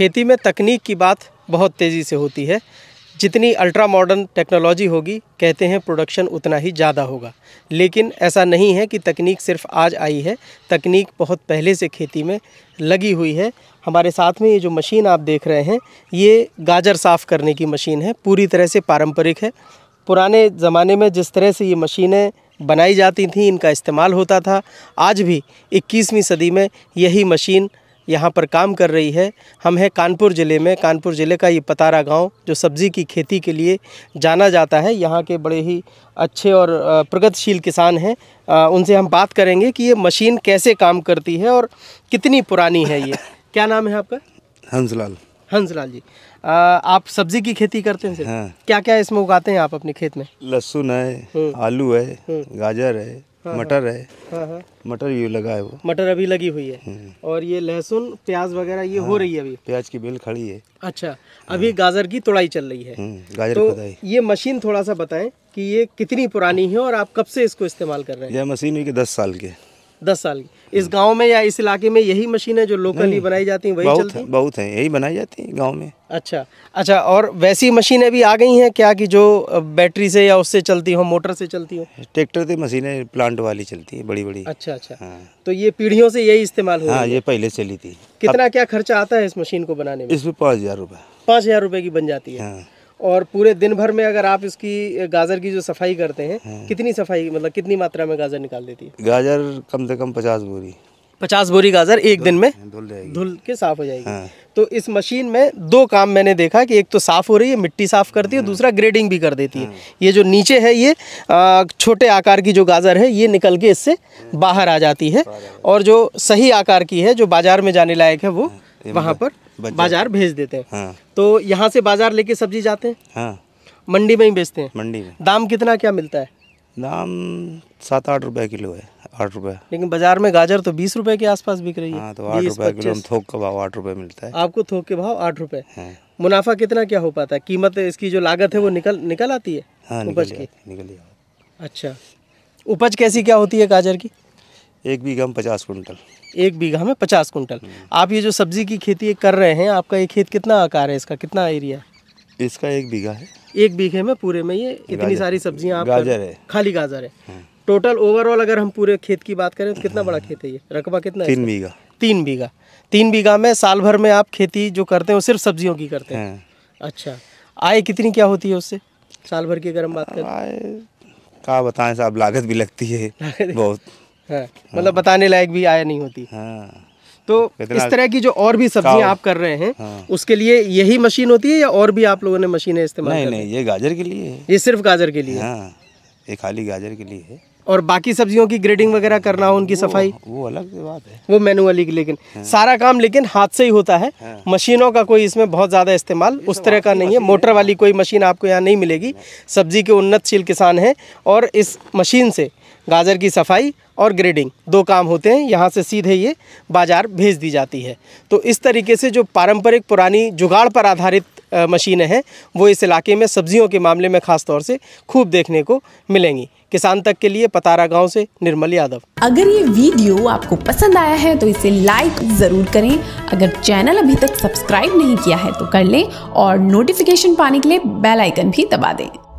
खेती में तकनीक की बात बहुत तेज़ी से होती है जितनी अल्ट्रा मॉडर्न टेक्नोलॉजी होगी कहते हैं प्रोडक्शन उतना ही ज़्यादा होगा लेकिन ऐसा नहीं है कि तकनीक सिर्फ आज आई है तकनीक बहुत पहले से खेती में लगी हुई है हमारे साथ में ये जो मशीन आप देख रहे हैं ये गाजर साफ़ करने की मशीन है पूरी तरह से पारंपरिक है पुराने ज़माने में जिस तरह से ये मशीनें बनाई जाती थी इनका इस्तेमाल होता था आज भी इक्कीसवीं सदी में यही मशीन यहाँ पर काम कर रही है हम हैं कानपुर ज़िले में कानपुर ज़िले का ये पतारा गांव जो सब्ज़ी की खेती के लिए जाना जाता है यहाँ के बड़े ही अच्छे और प्रगतिशील किसान हैं उनसे हम बात करेंगे कि ये मशीन कैसे काम करती है और कितनी पुरानी है ये क्या नाम है आपका हंसलाल हंसलाल जी आ, आप सब्जी की खेती करते हैं हाँ। क्या क्या इसमें उगाते हैं आप अपने खेत में लहसुन है हम्म। आलू है हम्म। गाजर है हाँ, मटर हाँ। है हाँ, मटर ये लगा है वो मटर अभी लगी हुई है हम्म। और ये लहसुन प्याज वगैरह ये हो रही है अभी प्याज की बेल खड़ी है अच्छा अभी गाजर की तोड़ाई चल रही है हम्म, गाजर तो ये मशीन थोड़ा सा बताएं कि ये कितनी पुरानी है और आप कब से इसको इस्तेमाल कर रहे हैं यह मशीन है कि दस साल की दस साल की इस गांव में या इस इलाके में यही मशीनें जो लोकली बनाई जाती हैं वही बहुत चलती है, बहुत हैं यही बनाई जाती हैं गांव में अच्छा अच्छा और वैसी मशीनें भी आ गई हैं क्या कि जो बैटरी से या उससे चलती हो मोटर से चलती हो ट्रैक्टर से मशीनें प्लांट वाली चलती है बड़ी बड़ी अच्छा अच्छा हाँ। तो ये पीढ़ियों से यही इस्तेमाल हुआ हाँ ये पहले चली थी कितना क्या खर्चा आता है इस मशीन को बनाने में इसमें पाँच हज़ार रुपये पाँच हज़ार रुपये की बन जाती है हाँ। और पूरे दिन भर में अगर आप इसकी गाजर की जो सफाई करते हैं हम्म। कितनी सफाई मतलब कितनी मात्रा में गाजर निकाल देती है गाजर कम से कम पचास बोरी पचास बोरी गाजर एक दिन में धुल जाएगी धुल के साफ हो जाएगी हाँ। तो इस मशीन में दो काम मैंने देखा कि एक तो साफ हो रही है मिट्टी साफ करती है हाँ। दूसरा ग्रेडिंग भी कर देती है हाँ। ये जो नीचे है ये छोटे आकार की जो गाजर है ये निकल के इससे बाहर आ जाती है और जो सही आकार की है जो बाजार में जाने लायक है वो हाँ, वहाँ पर बाजार भेज देते हैं हाँ। तो यहाँ से बाजार लेके सब्जी जाते हैं हाँ। मंडी में ही बेचते हैं मंडी में दाम कितना क्या मिलता है दाम सात आठ रुपए किलो है आठ रुपए लेकिन बाजार में गाजर तो बीस रुपए के आसपास बिक रही है हाँ, तो किलो थोक का भाव आठ रुपए मिलता है आपको थोक के भाव आठ रुपए हाँ। मुनाफा कितना क्या हो पाता है कीमत इसकी जो लागत है वो निकल निकल आती है हाँ, उपज की निकल अच्छा उपज कैसी क्या होती है गाजर की एक बीघा में पचास कुंटल एक बीघा में पचास कुंटल आप ये जो सब्जी की खेती कर रहे हैं आपका ये खेत कितना आकार है इसका कितना एरिया इसका एक बीघा है एक बीघे में पूरे में ये इतनी सारी सब्जियां आप गाजर है खाली गाजर है टोटल हाँ। ओवरऑल अगर हम पूरे खेत की बात करें तो कितना बड़ा खेत है ये रकबा कितना तीन बीघा तीन बीघा तीन बीघा में साल भर में आप खेती जो करते हैं वो सिर्फ सब्जियों की करते हैं हाँ। अच्छा आय कितनी क्या होती है उससे साल भर की अगर हम बात करें आय क्या बताएं साहब लागत भी लगती है बहुत हाँ। मतलब बताने लायक भी आया नहीं होती हाँ तो इस तरह की जो और भी सब्जियां आप कर रहे हैं हाँ। उसके लिए यही मशीन होती है या और भी आप लोगों ने मशीनें इस्तेमाल नहीं नहीं ये गाजर के लिए है ये सिर्फ गाजर के लिए हाँ ये खाली गाजर के लिए है और बाकी सब्जियों की ग्रेडिंग वगैरह करना हो उनकी वो, सफाई वो अलग बात है वो मैनुअली लेकिन हाँ। सारा काम लेकिन हाथ से ही होता है हाँ। मशीनों का कोई इसमें बहुत ज़्यादा इस्तेमाल उस तो तरह का नहीं है मोटर वाली कोई मशीन आपको यहाँ नहीं मिलेगी हाँ। सब्जी के उन्नतशील किसान हैं और इस मशीन से गाजर की सफाई और ग्रेडिंग दो काम होते हैं यहाँ से सीधे ये बाज़ार भेज दी जाती है तो इस तरीके से जो पारंपरिक पुरानी जुगाड़ पर आधारित मशीनें हैं वो इस इलाके में सब्जियों के मामले में खास तौर से खूब देखने को मिलेंगी किसान तक के लिए पतारा गांव से निर्मल यादव अगर ये वीडियो आपको पसंद आया है तो इसे लाइक जरूर करें अगर चैनल अभी तक सब्सक्राइब नहीं किया है तो कर लें और नोटिफिकेशन पाने के लिए बेलाइकन भी दबा दें